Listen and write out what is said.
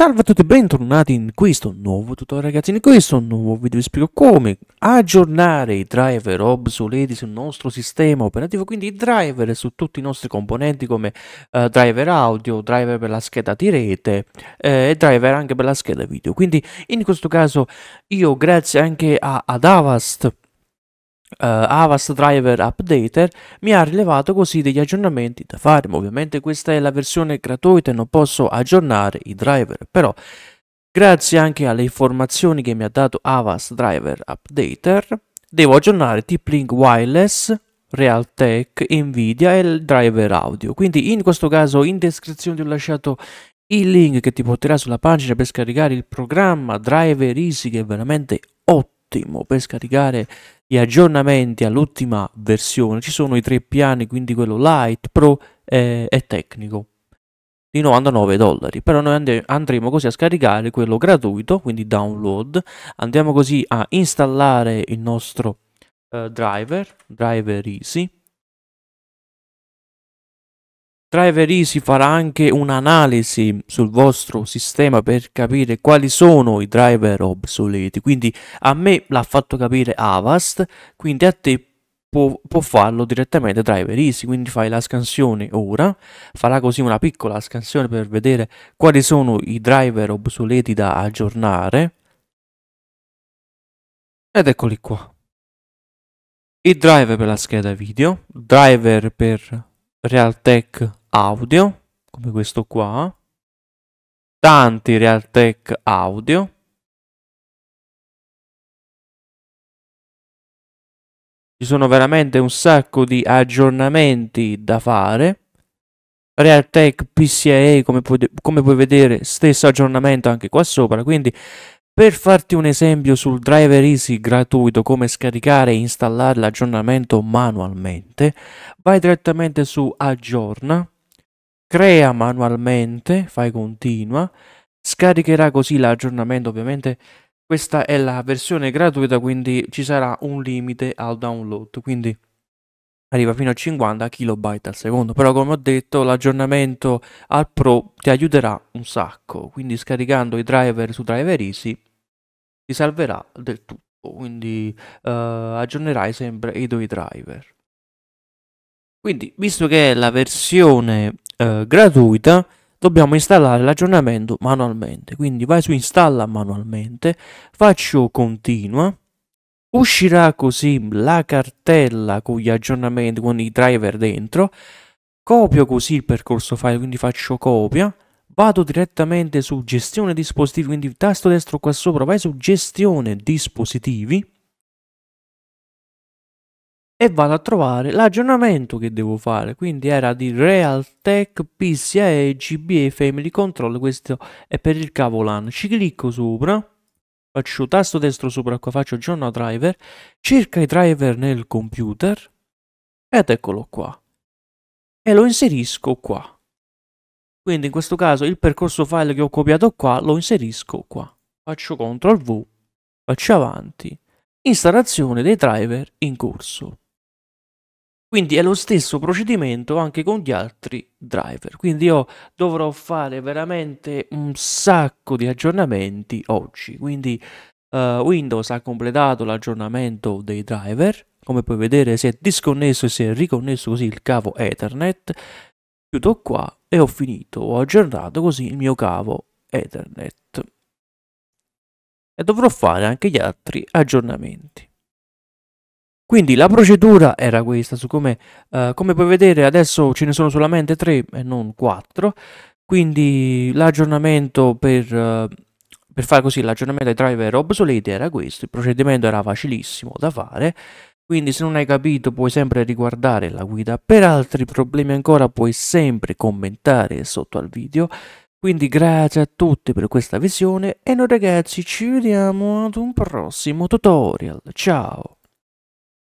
Salve a tutti e bentornati in questo nuovo tutorial ragazzi, in questo nuovo video vi spiego come aggiornare i driver obsoleti sul nostro sistema operativo, quindi i driver su tutti i nostri componenti come eh, driver audio, driver per la scheda di rete eh, e driver anche per la scheda video, quindi in questo caso io grazie anche a, ad Avast eh, Avast Driver Updater mi ha rilevato così degli aggiornamenti da fare. ovviamente questa è la versione gratuita e non posso aggiornare i driver, però grazie anche alle informazioni che mi ha dato Avast Driver Updater devo aggiornare TipLink Wireless Realtek, Nvidia e il driver audio. Quindi in questo caso in descrizione ti ho lasciato il link che ti porterà sulla pagina per scaricare il programma Driver Easy che è veramente ottimo per scaricare gli aggiornamenti all'ultima versione. Ci sono i tre piani, quindi quello light, pro e, eh, e tecnico di 99 dollari però noi andremo così a scaricare quello gratuito quindi download andiamo così a installare il nostro eh, driver driver easy Triveri farà anche un'analisi sul vostro sistema per capire quali sono i driver obsoleti. Quindi a me l'ha fatto capire Avast, quindi a te può, può farlo direttamente Driver Easy. Quindi fai la scansione ora, farà così una piccola scansione per vedere quali sono i driver obsoleti da aggiornare. Ed eccoli qua. I driver per la scheda video, driver per Realtek audio, come questo qua, tanti Realtek audio, ci sono veramente un sacco di aggiornamenti da fare. Realtek PCIe, come, pu come puoi vedere, stesso aggiornamento anche qua sopra, quindi per farti un esempio sul driver easy gratuito, come scaricare e installare l'aggiornamento manualmente, vai direttamente su aggiorna, crea manualmente, fai continua, scaricherà così l'aggiornamento ovviamente questa è la versione gratuita quindi ci sarà un limite al download quindi arriva fino a 50 KB al secondo però come ho detto l'aggiornamento al pro ti aiuterà un sacco quindi scaricando i driver su driver easy ti salverà del tutto quindi eh, aggiornerai sempre i tuoi driver quindi visto che è la versione eh, gratuita dobbiamo installare l'aggiornamento manualmente quindi vai su installa manualmente faccio continua uscirà così la cartella con gli aggiornamenti con i driver dentro copio così il percorso file quindi faccio copia vado direttamente su gestione dispositivi quindi tasto destro qua sopra vai su gestione dispositivi e vado a trovare l'aggiornamento che devo fare quindi era di Realtek PCIe GBA Family Control questo è per il cavo LAN ci clicco sopra faccio tasto destro sopra qua faccio aggiorna driver cerca i driver nel computer ed eccolo qua e lo inserisco qua quindi in questo caso il percorso file che ho copiato qua lo inserisco qua faccio CTRL V faccio avanti installazione dei driver in corso quindi è lo stesso procedimento anche con gli altri driver. Quindi io dovrò fare veramente un sacco di aggiornamenti oggi. Quindi uh, Windows ha completato l'aggiornamento dei driver. Come puoi vedere si è disconnesso e si è riconnesso così il cavo Ethernet. Chiudo qua e ho finito. Ho aggiornato così il mio cavo Ethernet. E dovrò fare anche gli altri aggiornamenti. Quindi la procedura era questa, su come, eh, come puoi vedere adesso ce ne sono solamente 3 e non 4, quindi l'aggiornamento per, eh, per fare così l'aggiornamento ai driver obsoleti era questo, il procedimento era facilissimo da fare, quindi se non hai capito puoi sempre riguardare la guida, per altri problemi ancora puoi sempre commentare sotto al video, quindi grazie a tutti per questa visione e noi ragazzi ci vediamo ad un prossimo tutorial, ciao!